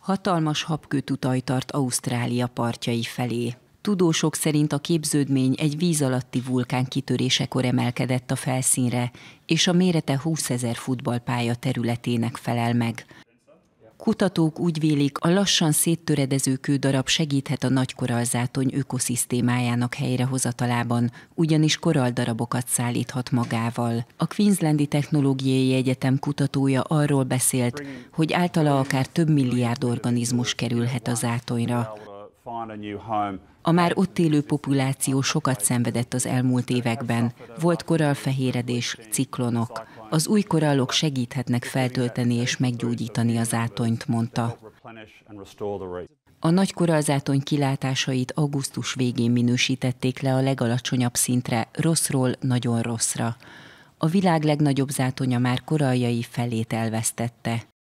hatalmas habkőtutaj tart Ausztrália partjai felé. Tudósok szerint a képződmény egy víz alatti vulkán kitörésekor emelkedett a felszínre, és a mérete 20 ezer futballpálya területének felel meg. Kutatók úgy vélik, a lassan széttöredező kődarab segíthet a nagy korallzátony ökoszisztémájának helyrehozatalában, ugyanis koraldarabokat szállíthat magával. A Queenslandi Technológiai Egyetem kutatója arról beszélt, hogy általa akár több milliárd organizmus kerülhet a zátonyra. A már ott élő populáció sokat szenvedett az elmúlt években. Volt koralfehéredés, ciklonok. Az új korallok segíthetnek feltölteni és meggyógyítani az átonyt, mondta. A nagy korallzátony kilátásait augusztus végén minősítették le a legalacsonyabb szintre, rosszról nagyon rosszra. A világ legnagyobb zátonya már koraljai felét elvesztette.